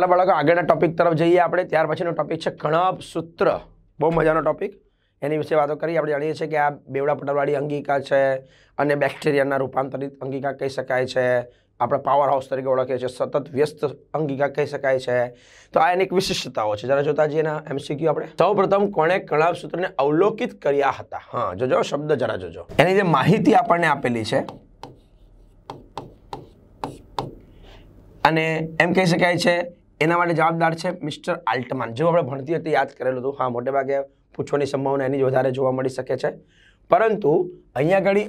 ચાલો બાળકો આગળના ટોપિક તરફ જઈએ આપણે ત્યાર પછીનો ટોપિક છે કણપ સૂત્ર બહુ મજાનો ટોપિક એની વિશે વાતો કરી આપણે જાણીએ છીએ કે આ બેવડા પટલવાળી અંગિકા છે અને બેક્ટેરિયાના રૂપાંતરિત અંગિકા કહી શકાય છે આપણે પાવર હાઉસ તરીકે ઓળખીએ છીએ સતત વ્યસ્ત અંગિકા કહી શકાય છે તો આ એની એક વિશિષ્ટતાઓ છે જરા જોતા જઈએ એના એમસીક્યુ આપણે સૌપ્રથમ કોણે કણાપ સૂત્રને અવલોકિત કર્યા હતા હા જોજો શબ્દ જરા જોજો એની જે માહિતી આપણને આપેલી છે અને એમ કહી શકાય છે એના માટે જવાબદાર છે મિસ્ટર આલ્ટમાન જો આપણે ભણતી હતી યાદ કરેલું હતું હા મોટે ભાગે પૂછવાની સંભાવના એની જ વધારે જોવા મળી શકે છે પરંતુ અહીંયા આગળ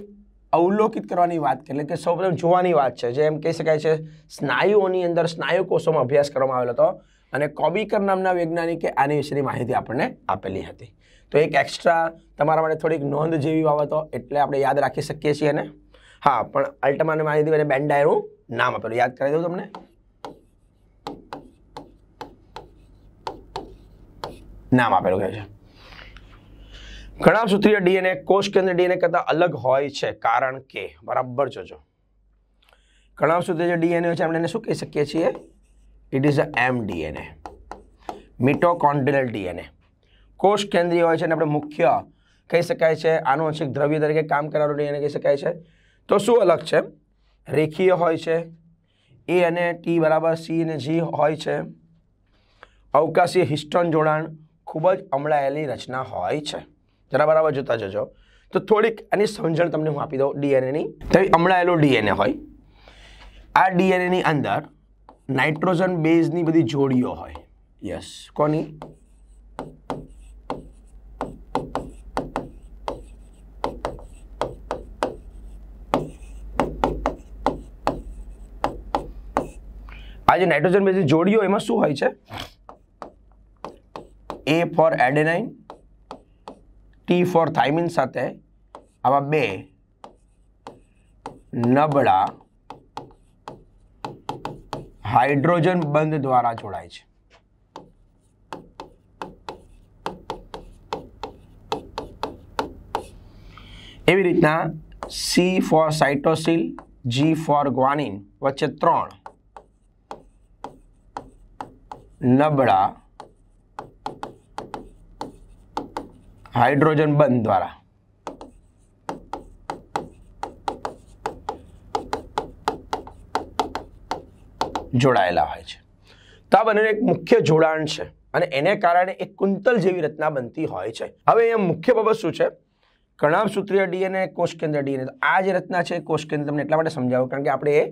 અવલોકિત કરવાની વાત એટલે કે સૌપ્રથમ જોવાની વાત છે જે એમ કહી શકાય છે સ્નાયુઓની અંદર સ્નાયુ કોષોમાં અભ્યાસ કરવામાં આવેલો હતો અને કોબીકર નામના વૈજ્ઞાનિકે આની વિશેની માહિતી આપણને આપેલી હતી તો એક એક્સ્ટ્રા તમારા માટે થોડીક નોંધ જેવી બાબતો એટલે આપણે યાદ રાખી શકીએ છીએ ને હા પણ અલ્ટમાની માહિતી અને બેન્ડાયરું નામ આપેલું યાદ કરાવી દઉં તમને નામ આપેલું કહે છે ઘણા સૂત્રીય ડીએનએ કોષ કેન્દ્ર ડીએનએ કરતાં અલગ હોય છે કારણ કે બરાબર જોજો ઘણા સૂત્રીય જે ડીએનએ છે આપણે એને શું કહી શકીએ છીએ it is a M DNA mitochondrial DNA કોષ કેન્દ્રીય હોય છે અને આપણે મુખ્ય કહી શકાય છે આનુવંશિક દ્રવ્ય તરીકે કામ કરનારું ડીએનએ કહી શકાય છે તો શું અલગ છે રેખીય હોય છે એ અને ટી બરાબર સી અને જી હોય છે અવકાશીય હિસ્ટોન જોડાણ ખૂબ જ અમળાયેલી રચના હોય છે જરા બરાબર જોતા જજો તો થોડીક એની સમજણ તમને હું આપી દઉં ડીએનએની તો અમળાયેલું ડીએનએ હોય આ ડીએનએની અંદર નાઇટ્રોજન બેઝની બધી જોડીઓ હોય યસ કોની આ જે નાઇટ્રોજન બેઝની જોડીઓ એમાં શું હોય છે A for adenine T for thymine સાથે આવા બે નબળા હાઇડ્રોજન બંધ દ્વારા જોડાય છે એવી રીતના C for cytosine G for guanine વચ્ચે ત્રણ નબળા હાઇડ્રોજન બંધ દ્વારા જોડાયેલા હોય છે તો આ બંનેનું એક મુખ્ય જોડાણ છે અને એને કારણે એક કુંતલ જેવી રચના બનતી હોય છે હવે અહીંયા મુખ્ય બાબત શું છે કણાભસૂત્રીય ડીએનએ કોષકેન્દ્ર ડીએનએ આ જે રચના છે કોષકેન્દ્ર તમને એટલા માટે સમજાવો કારણ કે આપણે એ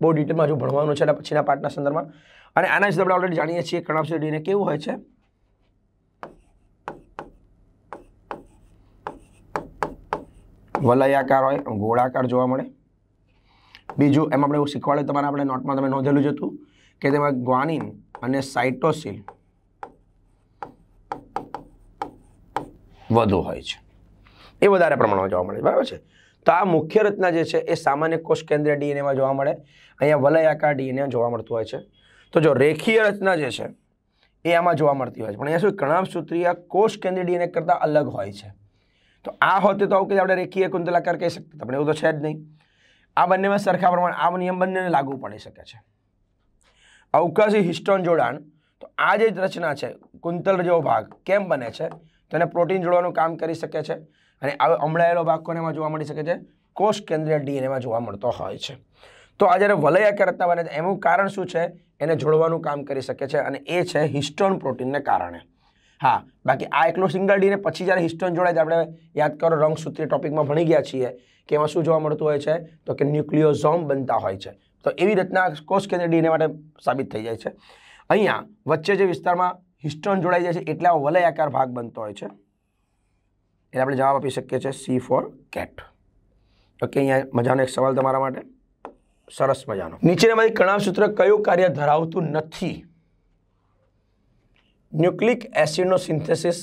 બહુ ડિટેલમાં હજુ ભણવાનું છે પછીના પાર્ટના સંદર્ભમાં અને આના જ આપણે ઓલરેડી જાણીએ છીએ કણાભસૂત્રીય ડીએનએ કેવું હોય છે વલયાકાર હોય ગોળાકાર જોવા મળે બીજું એમાં આપણે એવું શીખવાડ્યું તમારે આપણે નોટમાં તમે નોંધેલું જ હતું કે તેમાં ગ્વાનિન અને સાઇટોસિલ વધુ હોય છે એ વધારે પ્રમાણમાં જોવા મળે બરાબર છે તો આ મુખ્ય રચના જે છે એ સામાન્ય કોષ કેન્દ્રીય ડીએનએમાં જોવા મળે અહીંયા વલયાકાર ડીએનએ જોવા મળતું હોય છે તો જો રેખીય રચના જે છે એ આમાં જોવા મળતી હોય છે પણ અહીંયા શું કણામ સૂત્રીય કોષ કેન્દ્રીય ડીએનએ કરતાં અલગ હોય છે તો આ હોતે તો આવું કે આપણે રેખીય કુંતલાકાર કહી શકતા પણ એવું તો છે જ નહીં આ બંનેમાં સરખા પ્રમાણે આ નિયમ બંનેને લાગુ પડી શકે છે અવકાશી હિસ્ટોન જોડાણ તો આ જે રચના છે કુંતલ જેવો ભાગ કેમ બને છે તેને પ્રોટીન જોડવાનું કામ કરી શકે છે અને આવો અમળાયેલો ભાગ કોને એમાં જોવા મળી શકે છે કોષ કેન્દ્રીય ડીએનએમાં જોવા મળતો હોય છે તો આ જ્યારે વલયાકર્તા બને એનું કારણ શું છે એને જોડવાનું કામ કરી શકે છે અને એ છે હિસ્ટોન પ્રોટીનને કારણે હા બાકી આ એકલો સિંગલ ડીને પછી જ્યારે હિસ્ટોન જોડાય આપણે યાદ કરો રંગસૂત્રી ટોપિકમાં ભણી ગયા છીએ કે એમાં શું જોવા મળતું હોય છે તો કે ન્યુક્લિયોઝોમ બનતા હોય છે તો એવી રીતના કોષ કેન્દ્ર ડીએનએ માટે સાબિત થઈ જાય છે અહીંયા વચ્ચે જે વિસ્તારમાં હિસ્ટોન જોડાઈ જાય છે એટલા વલયાકાર ભાગ બનતો હોય છે એટલે આપણે જવાબ આપી શકીએ છીએ સી ફોર કેટ ઓકે અહીંયા મજાનો એક સવાલ તમારા માટે સરસ મજાનો નીચેનામાંથી કણાવસૂત્ર કયું કાર્ય ધરાવતું નથી ન્યુક્લિક એસિડનો સિન્થેસિસ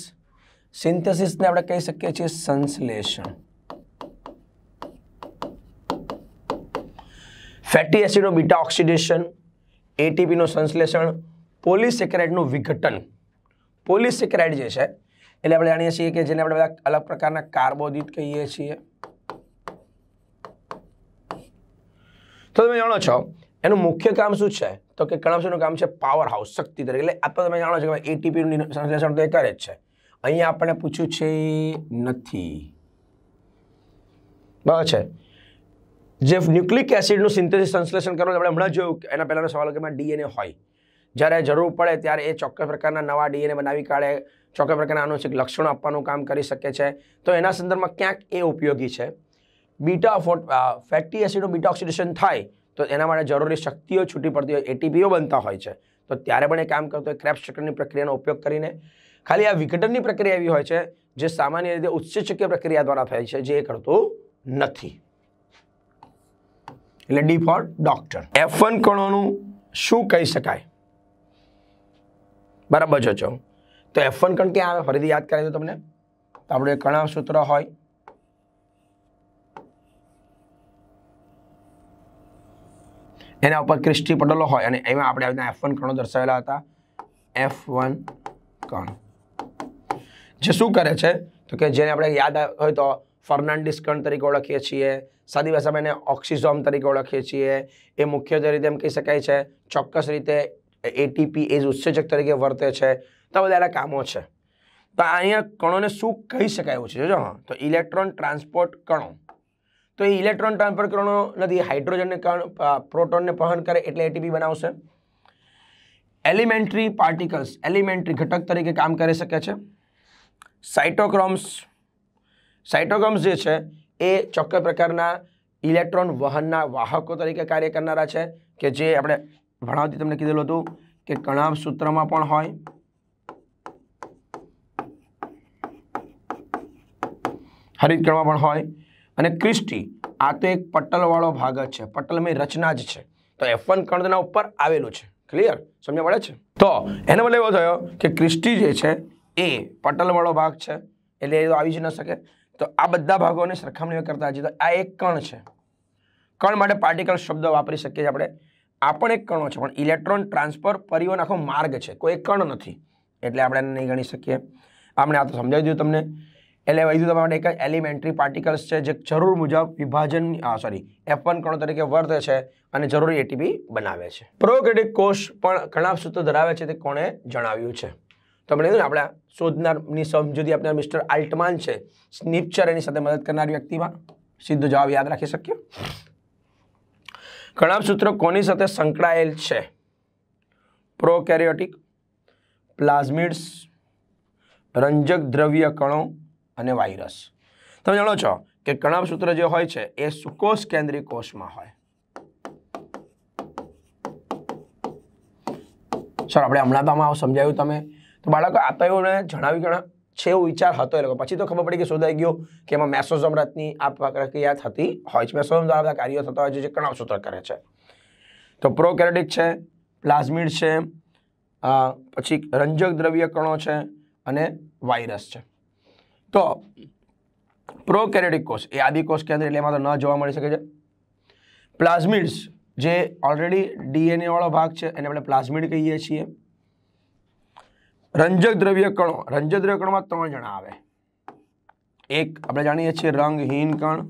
સિન્થેસિસને આપણે કહી શકીએ છીએ સંશ્લેષણ ફેટી એસિડનું બીટા ઓક્સિડેશન એટીપીનું સંશ્લેષણ પોલિસેકેરાઇડનું વિઘટન પોલિસેકેરાઇડ જે છે એટલે આપણે જાણીએ છીએ કે જેને આપણે બધા અલગ પ્રકારના કાર્બોદિત કહીએ છીએ તો તમે જાણો છો એનું મુખ્ય કામ શું છે તો કે કણાવશીનું કામ છે પાવર હાઉસ શક્તિ તરીકે એટલે આપણે તમે જાણો છો કે એટીપીનું સંશ્લેષણ તો એ કરે જ છે અહીંયા આપણે પૂછ્યું છે નથી બરાબર છે જે ન્યુક્લિક એસિડનું સિન્થેસિસ સંશ્લેષણ કરવાનું આપણે હમણાં જોયું એના પહેલાંનો સવાલ કે ડીએનએ હોય જ્યારે જરૂર પડે ત્યારે એ ચોક્કસ પ્રકારના નવા ડીએનએ બનાવી કાઢે ચોક્કસ પ્રકારના આનુષિક લક્ષણો આપવાનું કામ કરી શકે છે તો એના સંદર્ભમાં ક્યાંક એ ઉપયોગી છે બીટા ફેટી એસિડનું બીટા ઓક્સિડેશન થાય તો એના માટે જરૂરી શક્તિઓ છૂટી પડતી હોય એટીપીઓ બનતા હોય છે તો ત્યારે પણ એ કામ કરતો હોય ક્રેપ ચક્રની પ્રક્રિયાનો ઉપયોગ કરીને ખાલી આ વિઘટનની પ્રક્રિયા એવી હોય છે જે સામાન્ય રીતે ઉત્સેચકીય પ્રક્રિયા દ્વારા થાય છે જે એ કરતું નથી એટલે D for doctor F one કણોનું શું કહી શકાય બરાબર જોજો તો એફ વન કણ ક્યાં આવે ફરીથી યાદ કરાવી દો તમને તો આપણું કણાવ સૂત્ર હોય એના ઉપર ક્રિસ્ટી પટેલો હોય અને એમાં આપણે આવી એફ વન કણો દર્શાવેલા હતા એફ વન કણ જે શું કરે છે તો કે જેને આપણે યાદ હોય તો ફર્નાન્ડિસ કણ તરીકે ઓળખીએ છીએ સાદી ભાષામાં એને ઓક્સિઝોમ તરીકે ઓળખીએ છીએ એ મુખ્યત્વે રીતે એમ કહી શકાય છે ચોક્કસ રીતે એટીપી એજ ઉત્સેચક તરીકે વર્તે છે તો બધા એના કામો છે તો અહીંયા કણોને શું કહી શકાય એવું છે જોજો હા તો ઇલેક્ટ્રોન ટ્રાન્સપોર્ટ કણો તો એ ઇલેક્ટ્રોન ટ્રાન્સફર કરવાનો નથી હાઇડ્રોજનને પ્રોટોનને વહન કરે એટલે એટીપી બનાવશે એલિમેન્ટરી પાર્ટિકલ્સ એલિમેન્ટરી ઘટક તરીકે કામ કરી શકે છે સાઇટોક્રોમ્સ સાઇટોક્રોમ્સ જે છે એ ચોક્કસ પ્રકારના ઇલેક્ટ્રોન વહનના વાહકો તરીકે કાર્ય કરનારા છે કે જે આપણે ભણાવતી તમને કીધેલું હતું કે કણાવ સૂત્રમાં પણ હોય હરિત કણમાં પણ હોય અને ક્રિસ્ટી આ તો એક પટલવાળો ભાગ જ છે પટલમય રચના જ છે તો એફ વન કણના ઉપર આવેલું છે ક્લિયર સમજ પડે છે તો એનો મતલબ એવો થયો કે ક્રિસ્ટી જે છે એ પટલવાળો ભાગ છે એટલે એ આવી જ ન શકે તો આ બધા ભાગોની સરખામણી કરતા હજી તો આ એક કણ છે કણ માટે પાર્ટિકલ શબ્દ વાપરી શકીએ છીએ આપણે આ પણ એક કણો છે પણ ઇલેક્ટ્રોન ટ્રાન્સફર પરિવહન આખો માર્ગ છે કોઈ કણ નથી એટલે આપણે એને નહીં ગણી શકીએ આપણે આ તો સમજાવી દીધું તમને એટલે વૈધુતા માટે એક જ એલિમેન્ટરી પાર્ટિકલ્સ છે જે જરૂર મુજબ વિભાજન સોરી એફ વન કણો તરીકે વર્તે છે અને જરૂરી એટીપી બનાવે છે પ્રોકેટિક કોષ પણ ઘણા સૂત્રો ધરાવે છે તે કોણે જણાવ્યું છે તો મને કીધું ને આપણા શોધનારની સમજૂતી આપનાર મિસ્ટર આલ્ટમાન છે સ્નીપચર એની સાથે મદદ કરનાર વ્યક્તિમાં સીધો જવાબ યાદ રાખી શકીએ ઘણા સૂત્રો કોની સાથે સંકળાયેલ છે પ્રોકેરિયોટિક પ્લાઝમિડ્સ રંજક દ્રવ્ય કણો અને વાયરસ તમે જાણો છો કે સૂત્ર જે હોય છે એ સુકોષ કેન્દ્રી કોષમાં હોય સર આપણે હમણાં તો આમાં સમજાયું તમે તો બાળકો આ તો એમને જણાવી ગણા છે એવો વિચાર હતો એ લોકો પછી તો ખબર પડી કે શોધાઈ ગયો કે એમાં મેસોઝમ રથની આ પ્રક્રિયા થતી હોય છે મેસોઝમ દ્વારા બધા કાર્યો થતા હોય છે જે સૂત્ર કરે છે તો પ્રોકેરેટિક છે પ્લાઝમિડ છે પછી રંજક દ્રવ્ય કણો છે અને વાયરસ છે તો પ્રોકેરેટિક કોષ એ આદિ કોષ કેન્દ્ર એટલે એમાં તો ન જોવા મળી શકે છે પ્લાઝમિડ્સ જે ઓલરેડી ડીએનએ વાળો ભાગ છે એને આપણે પ્લાઝમિડ કહીએ છીએ રંજક દ્રવ્ય કણો રંજક દ્રવ્ય કણમાં ત્રણ જણા આવે એક આપણે જાણીએ છીએ રંગહીન કણ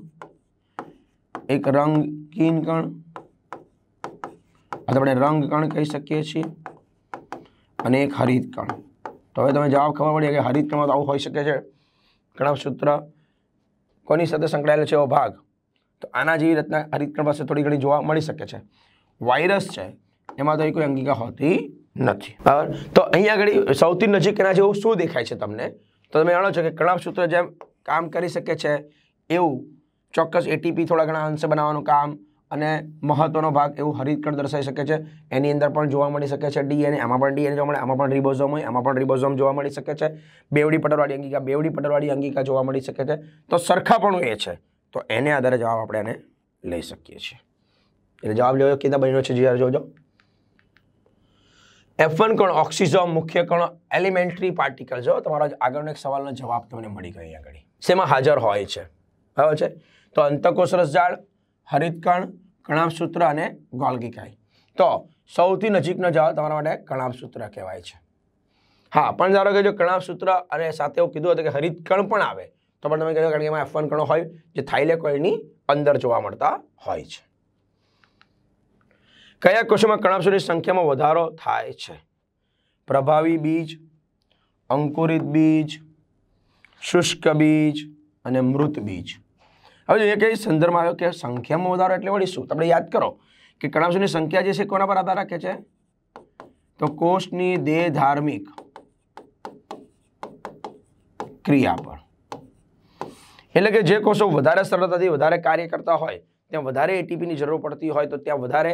એક રંગહીન કણ અથવા આપણે રંગ કણ કહી શકીએ છીએ અને એક હરિત કણ તો હવે તમે જવાબ ખબર પડી કે હરિત કણમાં તો આવું હોઈ શકે છે સૂત્ર કોની સાથે સંકળાયેલો છે એવો ભાગ તો આના જેવી રચના હરિતકણ પાસે થોડી ઘણી જોવા મળી શકે છે વાયરસ છે એમાં તો કોઈ અંગિકા હોતી નથી બરાબર તો અહીંયા આગળ સૌથી નજીક એના જેવું શું દેખાય છે તમને તો તમે જાણો છો કે કણાવસૂત્ર જેમ કામ કરી શકે છે એવું ચોક્કસ એટીપી થોડા ઘણા અંશ બનાવવાનું કામ અને મહત્વનો ભાગ એવું હરિતકણ દર્શાવી શકે છે એની અંદર પણ જોવા મળી શકે છે ડીએનએ આમાં પણ ડીએનએ જોવા મળે આમાં પણ રિબોઝોમ હોય આમાં પણ રિબોઝોમ જોવા મળી શકે છે બેવડી પટરવાળી અંગિકા બેવડી પટરવાળી અંગિકા જોવા મળી શકે છે તો સરખાપણું એ છે તો એને આધારે જવાબ આપણે એને લઈ શકીએ છીએ એટલે જવાબ લેવો કીધા બન્યો છે જીઆર જોજો એફ વન કણ ઓક્સિજોમ મુખ્ય કણ એલિમેન્ટરી પાર્ટિકલ જો તમારો આગળનો એક સવાલનો જવાબ તમને મળી ગયો આગળ શેમાં હાજર હોય છે બરાબર છે તો અંતકોષરસ ઝાડ હરિતકણ કણાભસૂત્ર અને ગોલગીકાઈ તો સૌથી નજીકનો જવાબ તમારા માટે કણાભસૂત્ર કહેવાય છે હા પણ ધારો કે જો કણાભસૂત્ર અને સાથે એવું કીધું હતું કે હરિતકણ પણ આવે તો પણ તમે કહેજો કારણ કે એમાં એફ કણો હોય જે થાઇલેકોઇડની અંદર જોવા મળતા હોય છે કયા કોષોમાં કણામસૂત્રની સંખ્યામાં વધારો થાય છે પ્રભાવી બીજ અંકુરિત બીજ શુષ્ક બીજ અને મૃત બીજ હવે જોઈએ કે સંદર્ભમાં આવ્યો કે સંખ્યામાં વધારો એટલે વળી શું તમે યાદ કરો કે કણાંશોની સંખ્યા જે છે કોના પર આધાર રાખે છે તો કોષની દેહ ધાર્મિક ક્રિયા પર એટલે કે જે કોષો વધારે સરળતાથી વધારે કાર્ય કરતા હોય ત્યાં વધારે એટીપીની જરૂર પડતી હોય તો ત્યાં વધારે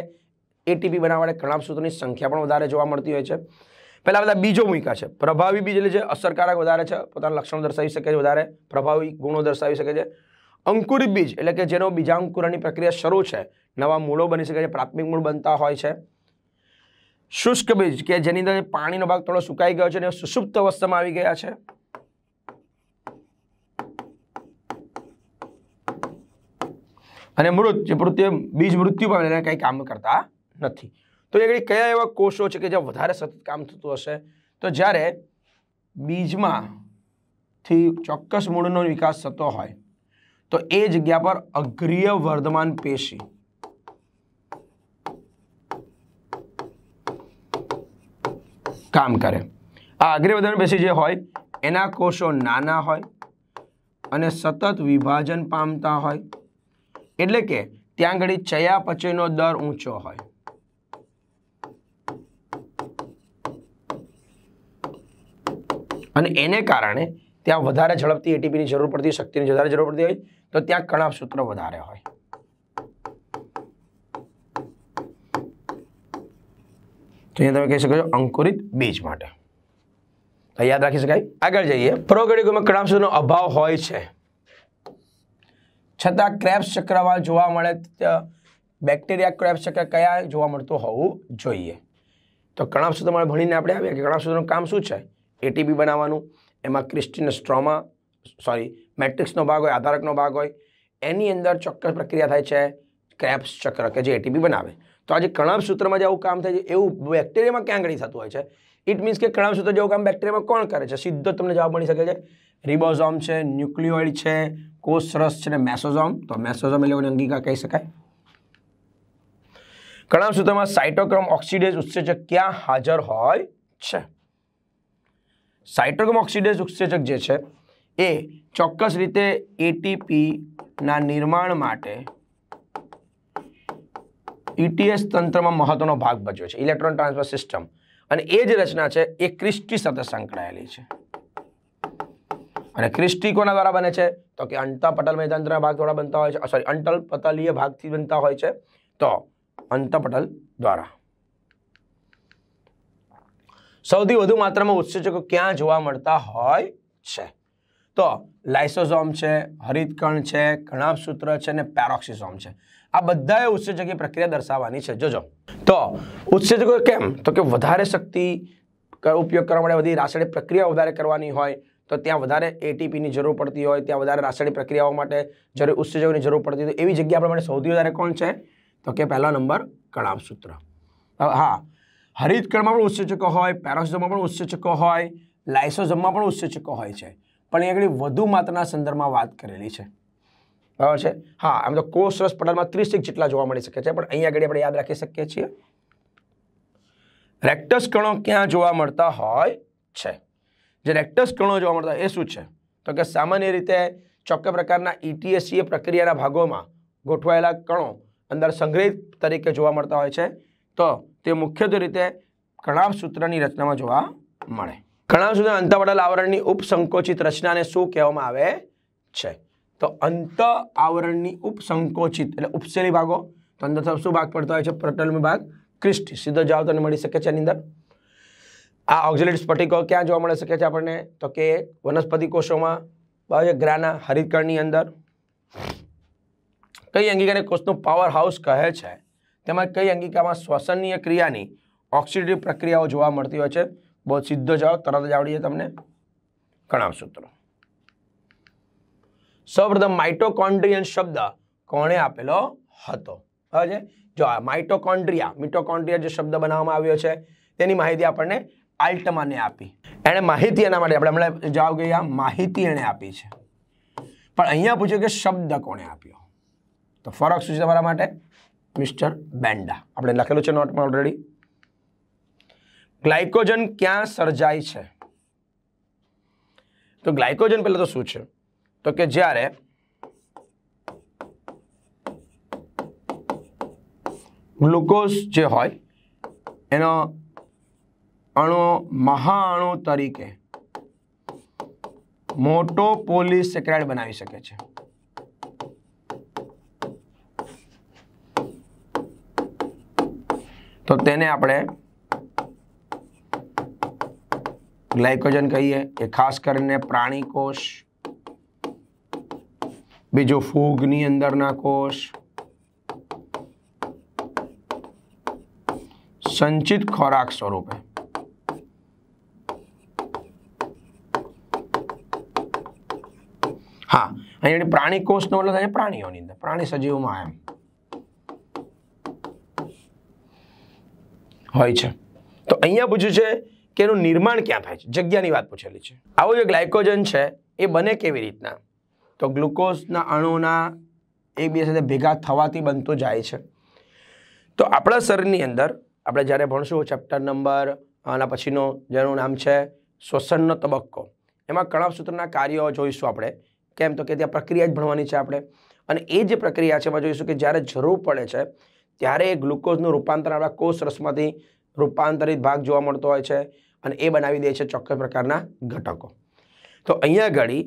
એટીપી બનાવવાને કણાંશસૂત્રની સંખ્યા પણ વધારે જોવા મળતી હોય છે પહેલાં બધા બીજો મૂકા છે પ્રભાવી બીજ એટલે જે અસરકારક વધારે છે પોતાના લક્ષણો દર્શાવી શકે છે વધારે પ્રભાવી ગુણો દર્શાવી શકે છે અંકુરિત બીજ એટલે કે જેનો બીજાંકુરની પ્રક્રિયા શરૂ છે નવા મૂળો બની શકે છે પ્રાથમિક મૂળ બનતા હોય છે શુષ્ક બીજ કે જેની અંદર પાણીનો ભાગ થોડો સુકાઈ ગયો છે અને સુષુપ્ત અવસ્થામાં આવી ગયા છે અને મૃત જે મૃત્યુ બીજ મૃત્યુ પામે એને કંઈ કામ કરતા નથી તો એ કયા એવા કોષો છે કે જે વધારે સતત કામ થતું હશે તો જ્યારે બીજમાંથી ચોક્કસ મૂળનો વિકાસ થતો હોય તો એ જગ્યા પર અગ્રીય વર્ધમાન પેશી કામ કરે આ અગ્રીય વર્ધમાન પેશી જે હોય એના કોષો નાના હોય અને સતત વિભાજન પામતા હોય એટલે કે ત્યાં ઘડી ચયાપચયનો દર ઊંચો હોય અને એને કારણે ત્યાં વધારે ઝડપથી એટીપીની જરૂર પડતી શક્તિની વધારે જરૂર પડતી હોય તો ત્યાં કણાપ સૂત્ર વધારે હોય તો અહીંયા તમે કહી શકો છો અંકુરિત બીજ માટે તો યાદ રાખી શકાય આગળ જઈએ પ્રોગડિકોમાં કણાપ સૂત્રનો અભાવ હોય છે છતાં ક્રેપ્સ ચક્રમાં જોવા મળે બેક્ટેરિયા ક્રેપ્સ ચક્ર કયા જોવા મળતું હોવું જોઈએ તો કણાપ સૂત્ર તમારે ભણીને આપણે આવીએ કે કણાપ સૂત્રનું કામ શું છે એટીપી બનાવવાનું એમાં ક્રિસ્ટિન સ્ટ્રોમા સોરી મેટ્રિક્સનો ભાગ હોય આધારકનો ભાગ હોય એની અંદર ચોક્કસ પ્રક્રિયા થાય છે ક્રેપ્સ ચક્ર કે જે એટીપી બનાવે તો આજે કણાભ સૂત્રમાં જે આવું કામ થાય છે એવું બેક્ટેરિયામાં ક્યાં આગળ થતું હોય છે ઇટ મીન્સ કે કણાભ સૂત્ર જેવું કામ બેક્ટેરિયામાં કોણ કરે છે સીધો તમને જવાબ મળી શકે છે રિબોઝોમ છે ન્યુક્લિયોઇડ છે કોષરસ છે ને મેસોઝોમ તો મેસોઝોમ એ લોકોની અંગિકા કહી શકાય કણાભ સૂત્રમાં સાયટોક્રોમ ઓક્સિડેઝ ઉત્સેચક ક્યાં હાજર હોય છે સાયટોક્રોમ ઓક્સિડેઝ ઉત્સેચક જે છે એ ચોક્કસ રીતે એટીપીના e નિર્માણ માટે ઇટીએસ e તંત્રમાં મહત્વનો ભાગ ભજવે છે ઇલેક્ટ્રોન ટ્રાન્સફર સિસ્ટમ અને એ જ રચના છે એ ક્રિસ્ટી સાથે સંકળાયેલી છે અને ક્રિસ્ટી કોના દ્વારા બને છે તો કે અંતપટલ પટલ મેદાંતના ભાગ દ્વારા બનતા હોય છે સોરી અંટલ પતલીય ભાગથી બનતા હોય છે તો અંતપટલ દ્વારા સૌથી વધુ માત્રામાં ઉત્સેચકો ક્યાં જોવા મળતા હોય છે તો લાઇસોઝોમ છે હરિતકણ છે કણાભસૂત્ર છે અને પેરોક્સિઝોમ છે આ બધાએ ઉત્સેજકી પ્રક્રિયા દર્શાવવાની છે જોજો તો ઉત્સેજકો કેમ તો કે વધારે શક્તિ ઉપયોગ કરવા માટે બધી રાસાયણિક પ્રક્રિયા વધારે કરવાની હોય તો ત્યાં વધારે એટીપીની જરૂર પડતી હોય ત્યાં વધારે રાસાયણિક પ્રક્રિયાઓ માટે જરૂર ઉત્સેજકોની જરૂર પડતી હોય એવી જગ્યા આપણા માટે સૌથી વધારે કોણ છે તો કે પહેલો નંબર કણાભસૂત્ર હા હરિતકણમાં પણ ઉત્સેચકો હોય પેરોક્સિઝોમમાં પણ ઉત્સેચકો હોય લાઇસોઝોમમાં પણ ઉત્સેચકો હોય છે પણ એ આગળ વધુ માત્રાના સંદર્ભમાં વાત કરેલી છે બરાબર છે હા આમ તો કોષ રસ પટલમાં ત્રીસેક જેટલા જોવા મળી શકે છે પણ અહીંયા આગળ આપણે યાદ રાખી શકીએ છીએ રેક્ટસ કણો ક્યાં જોવા મળતા હોય છે જે રેક્ટસ કણો જોવા મળતા એ શું છે તો કે સામાન્ય રીતે ચોક્કસ પ્રકારના ઈટીએસસીએ પ્રક્રિયાના ભાગોમાં ગોઠવાયેલા કણો અંદર સંગ્રહિત તરીકે જોવા મળતા હોય છે તો તે મુખ્યત્વે રીતે કણાભ સૂત્રની રચનામાં જોવા મળે ઘણા સુધી અંતવડલ આવરણની ઉપસંકોચિત રચનાને શું કહેવામાં આવે છે તો અંત આવરણની ઉપસંકોચિત એટલે ઉપસેલી ભાગો તો અંદર તરફ શું ભાગ પડતો હોય છે પ્રટલમ ભાગ ક્રિસ્ટ સીધો જાઓ તમને મળી શકે છે એની અંદર આ ઓક્ઝિલેટ સ્ફટિકો ક્યાં જોવા મળી શકે છે આપણને તો કે વનસ્પતિ કોષોમાં બરાબર ગ્રાના હરિતકણની અંદર કઈ અંગિકાને કોષનું પાવર હાઉસ કહે છે તેમાં કઈ અંગિકામાં શ્વસનીય ક્રિયાની ઓક્સિડેટિવ પ્રક્રિયાઓ જોવા મળતી હોય છે બહુ સીધો જાઓ તરત જ આવડી તમને ઘણા સૂત્રો સૌપ્રથમ માઇટોકોન્ડ્રિયન શબ્દ કોણે આપેલો હતો હવે જો આ માઇટોકોન્ડ્રિયા મિટોકોન્ડ્રિયા જે શબ્દ બનાવવામાં આવ્યો છે તેની માહિતી આપણને આલ્ટમાને આપી એણે માહિતી એના માટે આપણે હમણાં જવાબ કહીએ માહિતી એણે આપી છે પણ અહીંયા પૂછ્યું કે શબ્દ કોણે આપ્યો તો ફરક શું છે તમારા માટે મિસ્ટર બેન્ડા આપણે લખેલું છે નોટમાં ઓલરેડી ગ્લાયકોજન ક્યાં સર્જાય છે તો ગ્લાયકોજન પહેલાં તો શું છે તો કે જ્યારે ગ્લુકોઝ જે હોય એનો અણુ મહાઅણુ તરીકે મોટો પોલીસ પોલીસેક્રાઇડ બનાવી શકે છે તો તેને આપણે ગ્લાયકોજન કહીએ એ ખાસ કરીને પ્રાણી કોષ બીજો ફૂગની અંદરના કોષ સંચિત ખોરાક સ્વરૂપે હા અહીંયા પ્રાણી કોષનો મતલબ થાય પ્રાણીઓની અંદર પ્રાણી સજીવમાં એમ હોય છે તો અહીંયા પૂછ્યું છે કે એનું નિર્માણ ક્યાં થાય છે જગ્યાની વાત પૂછેલી છે આવો જે ગ્લાયકોજન છે એ બને કેવી રીતના તો ગ્લુકોઝના અણુના એકબીજા સાથે ભેગા થવાથી બનતું જાય છે તો આપણા શરીરની અંદર આપણે જ્યારે ભણશું ચેપ્ટર નંબર આના પછીનો જેનું નામ છે શ્વસનનો તબક્કો એમાં કણાવસૂત્રના કાર્યો જોઈશું આપણે કેમ તો કે ત્યાં પ્રક્રિયા જ ભણવાની છે આપણે અને એ જે પ્રક્રિયા છે એમાં જોઈશું કે જ્યારે જરૂર પડે છે ત્યારે ગ્લુકોઝનું રૂપાંતર આપણા કોષ રસમાંથી રૂપાંતરિત ભાગ જોવા મળતો હોય છે અને એ બનાવી દે છે ચોક્કસ પ્રકારના ઘટકો તો અહીંયા ઘડી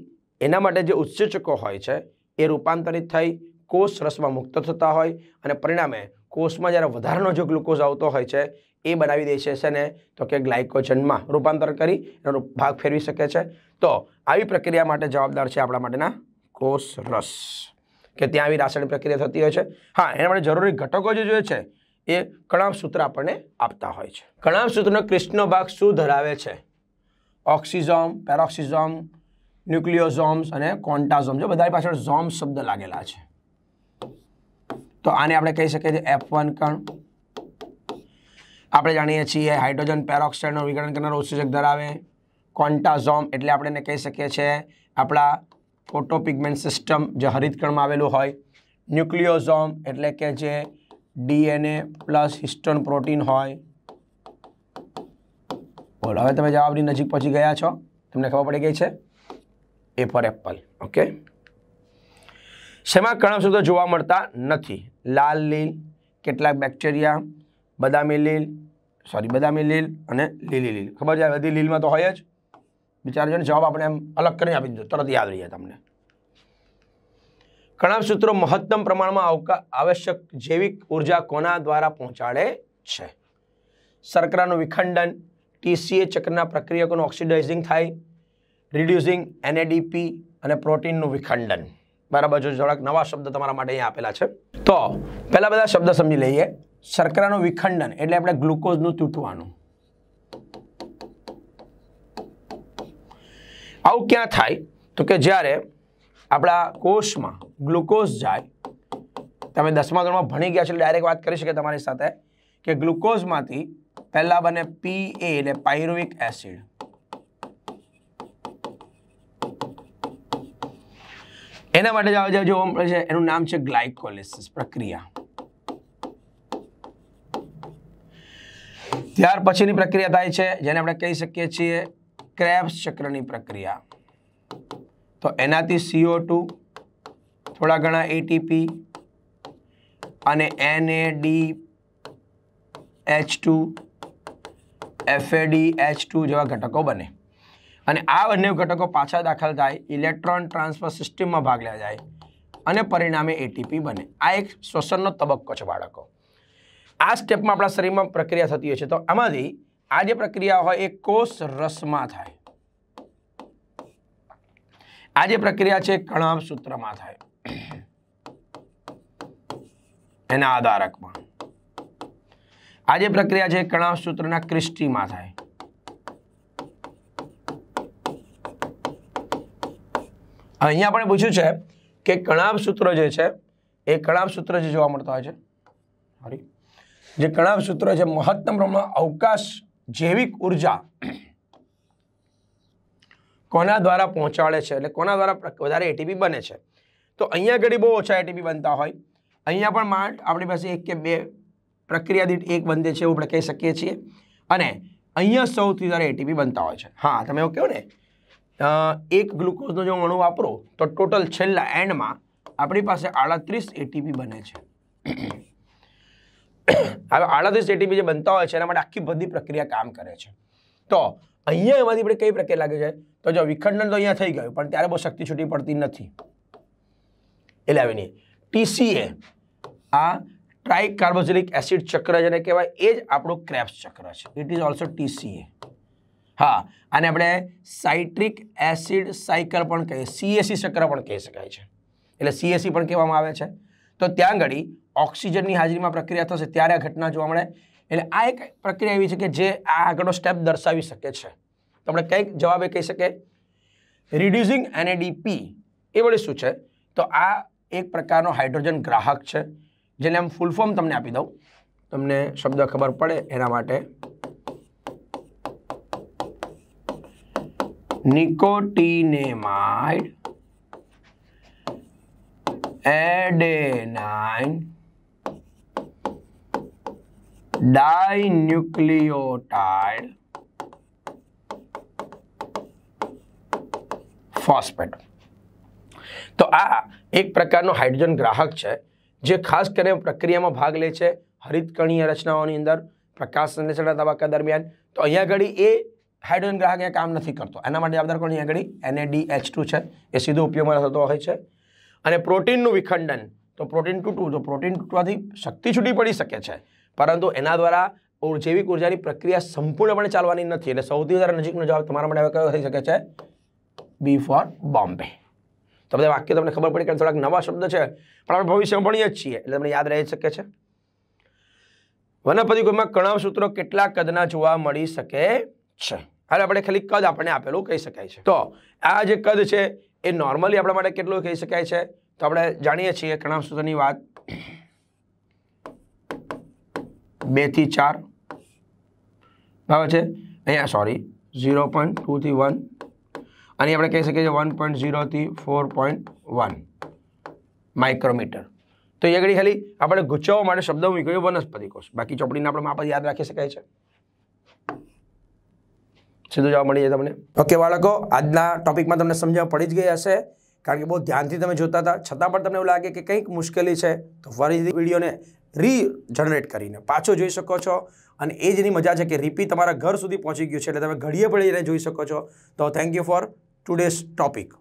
એના માટે જે ઉત્સેચકો હોય છે એ રૂપાંતરિત થઈ કોષ રસમાં મુક્ત થતા હોય અને પરિણામે કોષમાં જ્યારે વધારાનો જો ગ્લુકોઝ આવતો હોય છે એ બનાવી દે છે ને તો કે ગ્લાયકોજનમાં રૂપાંતર કરી એનો ભાગ ફેરવી શકે છે તો આવી પ્રક્રિયા માટે જવાબદાર છે આપણા માટેના કોષ રસ કે ત્યાં આવી રાસાયણિક પ્રક્રિયા થતી હોય છે હા એના માટે જરૂરી ઘટકો જે જોઈએ છે એ કણામ સૂત્ર આપણને આપતા હોય છે કણામ સૂત્રનો ક્રિસ્ટનો ભાગ શું ધરાવે છે ઓક્સિઝોમ પેરોક્સિઝોમ ન્યુક્લિયોઝોમ્સ અને કોન્ટાઝોમ જો બધાની પાછળ ઝોમ શબ્દ લાગેલા છે તો આને આપણે કહી શકીએ છીએ એફ વન કણ આપણે જાણીએ છીએ હાઇડ્રોજન પેરોક્સાઇડનો વિઘટન કરનાર ઉત્સર્જક ધરાવે કોન્ટાઝોમ એટલે આપણે એને કહી શકીએ છીએ આપણા ફોટોપિગમેન્ટ સિસ્ટમ જે હરિતકણમાં આવેલું હોય ન્યુક્લિયોઝોમ એટલે કે જે ડીએનએ પ્લસ હિસ્ટન પ્રોટીન હોય બોલો હવે તમે જવાબની નજીક પહોંચી ગયા છો તમને ખબર પડી ગઈ છે એ ફોર એપલ ઓકે શેમાં કણપસૂત્રો જોવા મળતા નથી લાલ લીલ કેટલાક બેક્ટેરિયા બદામી લીલ સોરી બદામી લીલ અને લીલી લીલ ખબર છે બધી લીલમાં તો હોય જ બિચારા જવાબ આપણે એમ અલગ કરીને આપી દીધો તરત યાદ રહી જાય તમને ઘણા સૂત્રો મહત્તમ પ્રમાણમાં આવશ્યક જૈવિક ઉર્જા કોના દ્વારા પહોંચાડે છે શર્કરાનું વિખંડન ટીસીએ ચક્રના પ્રક્રિયકોનું ઓક્સિડાઇઝિંગ થાય રિડ્યુસિંગ એનએડીપી અને પ્રોટીનનું વિખંડન બરાબર જો થોડાક નવા શબ્દ તમારા માટે અહીંયા આપેલા છે તો પહેલાં બધા શબ્દ સમજી લઈએ શર્કરાનું વિખંડન એટલે આપણે ગ્લુકોઝનું તૂટવાનું આવું ક્યાં થાય તો કે જ્યારે આપણા કોષમાં ગ્લુકોઝ જાય તમે દસમા ધોરણમાં ભણી ગયા છો એટલે ડાયરેક્ટ વાત કરી શકે તમારી સાથે કે ગ્લુકોઝમાંથી પહેલાં બને પી એ એટલે પાયરોઇક એસિડ એના માટે જાવ જોવા છે એનું નામ છે ગ્લાયકોલિસિસ પ્રક્રિયા ત્યાર પછીની પ્રક્રિયા થાય છે જેને આપણે કહી શકીએ છીએ ક્રેબ્સ ચક્રની પ્રક્રિયા તો એનાથી સીઓ ટુ થોડા ઘણા એટીપી અને N A D H two F A D H two જેવા ઘટકો બને અને આ બંને ઘટકો પાછા દાખલ થાય ઇલેક્ટ્રોન ટ્રાન્સફર સિસ્ટમમાં ભાગ લે જાય અને પરિણામે એટીપી બને આ એક શ્વસનનો તબક્કો છે બાળકો આ સ્ટેપમાં આપણા શરીરમાં પ્રક્રિયા થતી હોય છે તો આમાંથી આ જે પ્રક્રિયા હોય એ કોષ રસમાં થાય આ જે પ્રક્રિયા છે કણાભ સૂત્રમાં થાય એના આધારકમાં આ જે પ્રક્રિયા છે કણાભ સૂત્રના ક્રિસ્ટીમાં થાય અહીંયા પણ પૂછ્યું છે કે કણાભ સૂત્ર જે છે એ કણાભ સૂત્ર જે જોવા મળતા હોય છે સોરી જે કણાભ સૂત્ર છે મહત્તમ પ્રમાણમાં અવકાશ જૈવિક ઉર્જા કોના દ્વારા પહોંચાડે છે એટલે કોના દ્વારા વધારે એટીપી બને છે તો અહીંયા ઘડી બહુ ઓછા એટીપી બનતા હોય અહીંયા પણ માર્ટ આપણી પાસે એક કે બે પ્રક્રિયા દીઠ એક બનતે છે એવું આપણે કહી શકીએ છીએ અને અહીંયા સૌથી વધારે એટીપી બનતા હોય છે હા તમે એવું કહો ને એક ગ્લુકોઝનો જો અણુ વાપરો તો ટોટલ છેલ્લા એન્ડમાં આપણી પાસે આડત્રીસ એટીપી બને છે હવે આડત્રીસ એટીપી જે બનતા હોય છે એના માટે આખી બધી પ્રક્રિયા કામ કરે છે તો અહીંયા એમાંથી આપણે કઈ પ્રક્રિયા લાગે છે તો જો વિખંડન તો અહીંયા થઈ ગયું પણ ત્યારે બહુ શક્તિ છૂટી પડતી નથી એટલે આવે નહીં ટીસીએ આ ટ્રાઈ કાર્બોઝિલિક એસિડ ચક્ર જેને કહેવાય એ જ આપણું ક્રેપ્સ ચક્ર છે ઇટ ઇઝ ઓલ્સો ટીસીએ હા અને આપણે સાઇટ્રિક એસિડ સાયકલ પણ કહીએ સીએસી ચક્ર પણ કહી શકાય છે એટલે સીએસી પણ કહેવામાં આવે છે તો ત્યાં ઘડી ઓક્સિજનની હાજરીમાં પ્રક્રિયા થશે ત્યારે આ ઘટના જોવા મળે એટલે આ એક પ્રક્રિયા એવી છે કે જે આ આગળનો સ્ટેપ દર્શાવી શકે છે તમને કંઈક જવાબ એ કહી શકે રિડ્યુસિંગ એનએડીપી એ વળી શું છે તો આ એક પ્રકારનો હાઇડ્રોજન ગ્રાહક છે જેને આમ ફૂલ ફોર્મ તમને આપી દઉં તમને શબ્દ ખબર પડે એના માટે નિકોટીનેમાઇડ એડેનાઇન ડાયન્યુક્લિયોટાઇડ ફોસ્ફેટ તો આ એક પ્રકારનો હાઇડ્રોજન ગ્રાહક છે જે ખાસ કરીને પ્રક્રિયામાં ભાગ લે છે હરિતકણીય રચનાઓની અંદર પ્રકાશ સંશ્લેષણના તબક્કા દરમિયાન તો અહીંયા આગળ એ હાઇડ્રોજન ગ્રાહક અહીંયા કામ નથી કરતો એના માટે જવાબદાર કોણ અહીંયા આગળ ડી એચ ટુ છે એ સીધો ઉપયોગમાં થતો હોય છે અને પ્રોટીનનું વિખંડન તો પ્રોટીન તૂટવું તો પ્રોટીન તૂટવાથી શક્તિ છૂટી પડી શકે છે પરંતુ એના દ્વારા જૈવિક ઉર્જાની પ્રક્રિયા સંપૂર્ણપણે ચાલવાની નથી એટલે સૌથી વધારે નજીકનો જવાબ તમારા માટે કયો થઈ શકે છે બી ફોર બોમ્બે તો બધા વાક્ય તમને ખબર પડી કે થોડાક નવા શબ્દ છે પણ આપણે ભવિષ્યમાં ભણીએ જ છીએ એટલે તમને યાદ રહી શકે છે વનપતિ વનપતિકુળમાં કણાવ સૂત્રો કેટલા કદના જોવા મળી શકે છે હવે આપણે ખાલી કદ આપણને આપેલું કહી શકાય છે તો આ જે કદ છે એ નોર્મલી આપણા માટે કેટલું કહી શકાય છે તો આપણે જાણીએ છીએ કણાવ સૂત્રની વાત બેથી ચાર બરાબર છે અહીંયા સોરી ઝીરો પોઈન્ટ ટુ ટુથી વન અને આપણે કહી શકીએ છીએ વન પોઈન્ટ ઝીરોથી ફોર પોઈન્ટ વન માઇક્રોમીટર તો એ આગળ ખાલી આપણે ગુચવવા માટે શબ્દ મૂક્યો વનસ્પતિ કોષ બાકી ચોપડીને આપણે માપ યાદ રાખી શકાય છે સીધો જવાબ મળી જાય તમને ઓકે બાળકો આજના ટોપિકમાં તમને સમજાવવા પડી જ ગઈ હશે કારણ કે બહુ ધ્યાનથી તમે જોતા હતા છતાં પણ તમને એવું લાગે કે કંઈક મુશ્કેલી છે તો ફરીથી વિડીયોને રીજનરેટ કરીને પાછો જોઈ શકો છો અને એ જેની મજા છે કે રીપી તમારા ઘર સુધી પહોંચી ગયું છે એટલે તમે ઘડીએ પણ જોઈ શકો છો તો thank you for today's topic